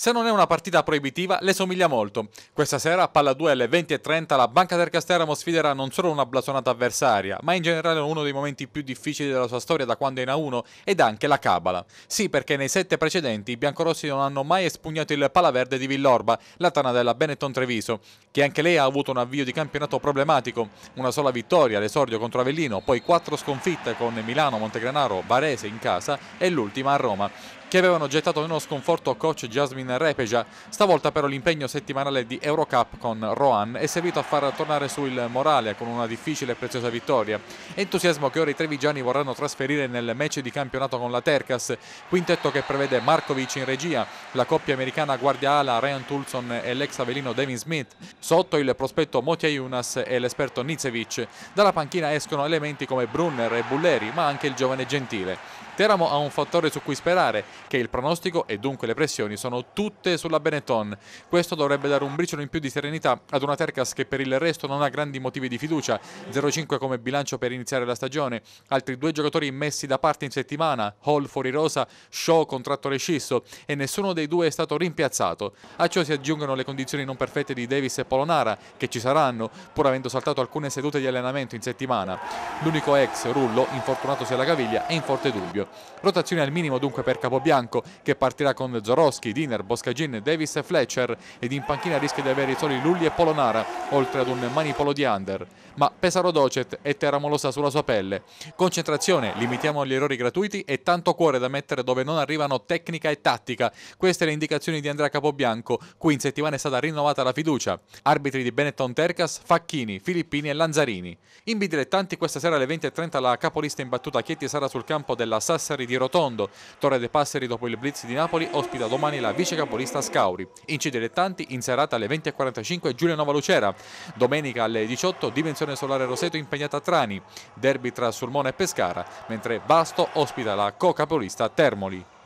Se non è una partita proibitiva, le somiglia molto. Questa sera, a palla 2 alle 20.30, la Banca del Castellamo sfiderà non solo una blasonata avversaria, ma in generale uno dei momenti più difficili della sua storia da quando è in A1 ed anche la Cabala. Sì, perché nei sette precedenti i biancorossi non hanno mai espugnato il palaverde di Villorba, la tana della Benetton Treviso, che anche lei ha avuto un avvio di campionato problematico, una sola vittoria l'esordio contro Avellino, poi quattro sconfitte con Milano, Montegranaro, Varese in casa e l'ultima a Roma che avevano gettato nello sconforto coach Jasmine Repeja. Stavolta però l'impegno settimanale di Eurocup con Rohan è servito a far tornare sul morale con una difficile e preziosa vittoria. Entusiasmo che ora i trevigiani vorranno trasferire nel match di campionato con la Tercas, quintetto che prevede Markovic in regia, la coppia americana guardia ala Ryan Tulson e l'ex avellino Devin Smith. Sotto il prospetto Motia Yunas e l'esperto Nicevic. Dalla panchina escono elementi come Brunner e Bulleri, ma anche il giovane Gentile. Teramo ha un fattore su cui sperare, che il pronostico e dunque le pressioni sono tutte sulla Benetton. Questo dovrebbe dare un briciolo in più di serenità ad una Tercas che per il resto non ha grandi motivi di fiducia. 0-5 come bilancio per iniziare la stagione. Altri due giocatori messi da parte in settimana, Hall fuori rosa, Shaw contratto rescisso e nessuno dei due è stato rimpiazzato. A ciò si aggiungono le condizioni non perfette di Davis e Polonara che ci saranno pur avendo saltato alcune sedute di allenamento in settimana. L'unico ex Rullo, infortunato sia alla caviglia, è in forte dubbio. Rotazione al minimo dunque per Capobianco che partirà con Zoroschi, Diner, Boscagin, Davis e Fletcher ed in panchina rischia di avere i soli Lulli e Polonara oltre ad un manipolo di under. Ma Pesaro Docet è Teramolosa sulla sua pelle. Concentrazione, limitiamo gli errori gratuiti e tanto cuore da mettere dove non arrivano tecnica e tattica. Queste le indicazioni di Andrea Capobianco, cui in settimana è stata rinnovata la fiducia arbitri di Benetton Tercas, Facchini, Filippini e Lanzarini. In bidilettanti questa sera alle 20.30 la capolista imbattuta Chietti sarà sul campo della Sassari di Rotondo. Torre dei Passeri dopo il blitz di Napoli ospita domani la vice capolista Scauri. In C dilettanti in serata alle 20.45 Giulia Nova Lucera. Domenica alle 18 Dimensione Solare Roseto impegnata a Trani. Derby tra Sulmone e Pescara, mentre Basto ospita la co-capolista Termoli.